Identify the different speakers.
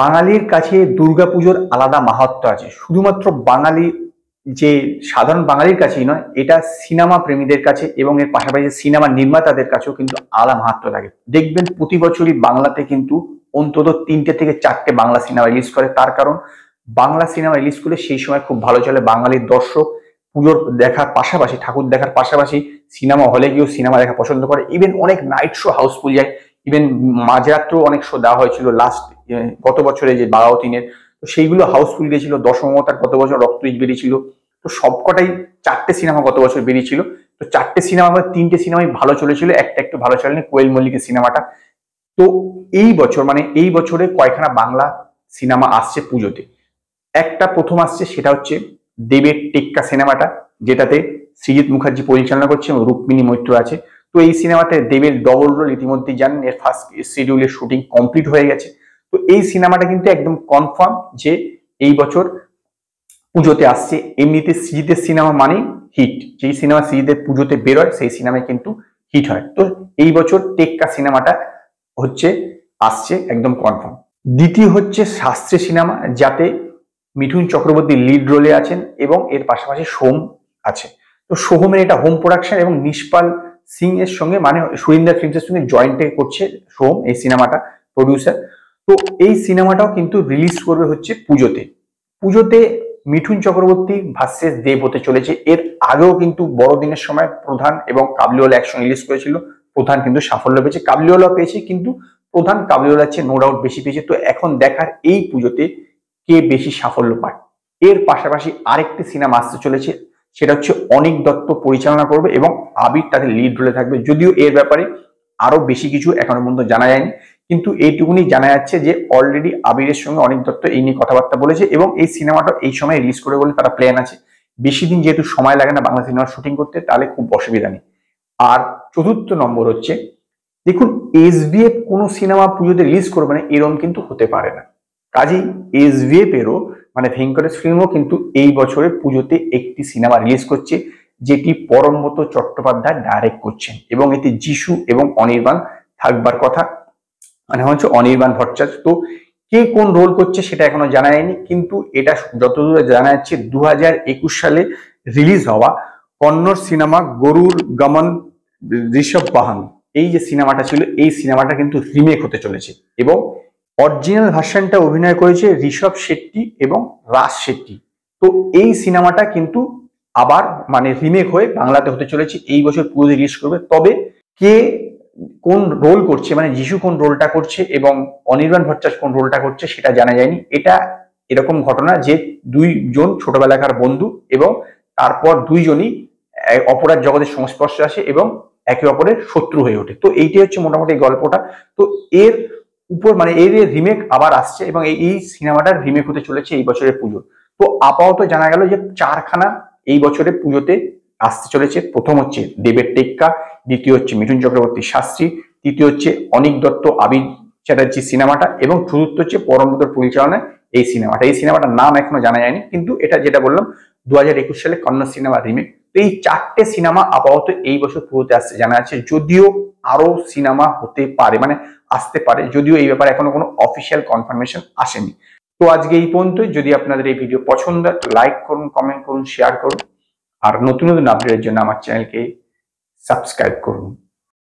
Speaker 1: বাঙালির কাছে দুর্গাপুজোর আলাদা মাহাত্ম আছে শুধুমাত্র বাঙালি যে সাধারণ বাঙালির কাছেই নয় এটা সিনেমা প্রেমীদের কাছে এবং এর পাশাপাশি সিনেমা নির্মাতাদের কাছেও কিন্তু আলাদা মাহাত্ম লাগে দেখবেন প্রতি বছরই বাংলাতে কিন্তু অন্তত তিনটে থেকে চারটে বাংলা সিনেমা রিলিজ করে তার কারণ বাংলা সিনেমা রিলিজ করলে সেই সময় খুব ভালো চলে বাঙালির দর্শক পুজোর দেখার পাশাপাশি ঠাকুর দেখার পাশাপাশি সিনেমা হলে গিয়েও সিনেমা দেখা পছন্দ করে ইভেন অনেক নাইট শো হাউসফুল যায় ইভেন মাঝরাত্রেও অনেক শো দেওয়া হয়েছিল লাস্ট গত বছরে যে বারাউতিনের তো সেইগুলো হাউসফুল গিয়েছিল দশমতার গত বছর ইজ বেরিয়েছিল তো সবকটাই চারটে সিনেমা গত বছর বেরিয়েছিল তো চারটে সিনেমা আমার তিনটে সিনেমাই ভালো চলেছিল একটা একটু ভালো চলেনি কোয়েল মল্লিকের সিনেমাটা তো এই বছর মানে এই বছরে কয়খানা বাংলা সিনেমা আসছে পুজোতে একটা প্রথম আসছে সেটা হচ্ছে দেবের টেক্কা সিনেমাটা যেটাতে সৃজিৎ মুখার্জি পরিচালনা করছে এবং রুক্মিণী মৈত্র আছে তো এই সিনেমাতে দেবের ডবল রোল ইতিমধ্যেই জানেন এর ফার্স্ট শিডিউলের শুটিং কমপ্লিট হয়ে গেছে তো এই সিনেমাটা কিন্তু একদম কনফার্ম যে এই বছর পুজোতে আসছে এমনিতে সিজিদের সিনেমা মানে হিট যেই সিনেমা সিজিদের পুজোতে বেরোয় সেই সিনেমায় কিন্তু হিট হয় তো এই বছর টেক্কা সিনেমাটা হচ্ছে আসছে একদম কনফার্ম দ্বিতীয় হচ্ছে শাস্ত্রী সিনেমা যাতে মিঠুন চক্রবর্তী লিড রোলে আছেন এবং এর পাশাপাশি সোম আছে তো সোহমের এটা হোম প্রোডাকশন এবং নিষ্পাল সিং এর সঙ্গে মানে সুরিন্দার ফিল্মসের সঙ্গে জয়েন্টে করছে সোম এই সিনেমাটা প্রডিউসার তো এই সিনেমাটাও কিন্তু রিলিজ করবে হচ্ছে পুজোতে পুজোতে মিঠুন চক্রবর্তী ভার্সেস দেব হতে চলেছে এর আগেও কিন্তু বড়দিনের সময় প্রধান এবং কাবলিওয়ালা অ্যাকশন রিলিজ করেছিল প্রধান কিন্তু সাফল্য পেয়েছে কাবলিওয়ালা পেয়েছে কিন্তু প্রধান কাবলিওয়ালার চেয়ে নো ডাউট বেশি পেয়েছে তো এখন দেখার এই পুজোতে কে বেশি সাফল্য পায় এর পাশাপাশি আরেকটি সিনেমা আসতে চলেছে সেটা হচ্ছে অনেক দত্ত পরিচালনা করবে এবং আবির তাদের লিড রোলে থাকবে যদিও এর ব্যাপারে আরো বেশি কিছু এখনো পর্যন্ত জানা যায়নি কিন্তু এইটুকুনি জানা যাচ্ছে যে অলরেডি আবিরের সঙ্গে অনেক দত্ত এই নিয়ে কথাবার্তা বলেছে এবং এই সিনেমাটা এই সময় রিলিজ করে বলে তারা প্ল্যান আছে বেশি দিন যেহেতু সময় লাগে না বাংলা সিনেমার শুটিং করতে তাহলে খুব অসুবিধা নেই আর চতুর্থ নম্বর হচ্ছে দেখুন এসভিএফ কোনো সিনেমা পুজোতে রিলিজ করবে না এরম কিন্তু হতে পারে না কাজেই এসভিএফ এরও মানে ভেঙ্কটেশ ফিল্মও কিন্তু এই বছরে পুজোতে একটি সিনেমা রিলিজ করছে যেটি পরমব্রত চট্টোপাধ্যায় ডাইরেক্ট করছেন এবং এতে যিশু এবং অনির্বাণ থাকবার কথা মানে হচ্ছে অনির্বাণ ভট্টাচার্য তো কে কোন রোল করছে সেটা এখনো জানা যায়নি কিন্তু এটা যতদূর জানা যাচ্ছে দু সালে রিলিজ হওয়া কন্নড় সিনেমা গরুর গমন ঋষভ বাহান এই যে সিনেমাটা ছিল এই সিনেমাটা কিন্তু রিমেক হতে চলেছে এবং অরিজিনাল ভার্সানটা অভিনয় করেছে ঋষভ শেট্টি এবং রাজ শেট্টি তো এই সিনেমাটা কিন্তু আবার মানে রিমেক হয়ে বাংলাতে হতে চলেছে এই বছর পুরো রিলিজ করবে তবে কে কোন রোল করছে মানে যিশু কোন রোলটা করছে এবং অনির্বাণ ভট্টাস কোন রোলটা করছে সেটা জানা যায়নি এটা এরকম ঘটনা যে দুইজন ছোটবেলাকার বন্ধু এবং তারপর দুইজনই অপরাধ জগতের সংস্পর্শে আসে এবং একে অপরের শত্রু হয়ে ওঠে তো এইটাই হচ্ছে মোটামুটি গল্পটা তো এর উপর মানে এর রিমেক আবার আসছে এবং এই সিনেমাটার রিমেক হতে চলেছে এই বছরের পুজো তো আপাতত জানা গেল যে চারখানা এই বছরে পুজোতে আসতে চলেছে প্রথম হচ্ছে দেবের টেক্কা দ্বিতীয় হচ্ছে মিঠুন চক্রবর্তী শাস্ত্রী তৃতীয় হচ্ছে অনিক দত্ত আবির চ্যাটার্জি সিনেমাটা এবং চতুর্থ হচ্ছে পরমদর পরিচালনায় এই সিনেমাটা এই সিনেমাটার নাম এখনো জানা যায়নি কিন্তু এটা যেটা বললাম দু সালে কন্নড় সিনেমা রিমেক তো এই চারটে সিনেমা আপাতত এই বছর পুরোতে আসছে জানা আছে যদিও আরো সিনেমা হতে পারে মানে আসতে পারে যদিও এই ব্যাপারে এখনো কোনো অফিসিয়াল কনফার্মেশন আসেনি তো আজকে এই পর্যন্ত যদি আপনাদের এই ভিডিও পছন্দ লাইক করুন কমেন্ট করুন শেয়ার করুন আর নতুন নতুন আপডেটের জন্য আমার চ্যানেলকে সাবস্ক্রাইব করুন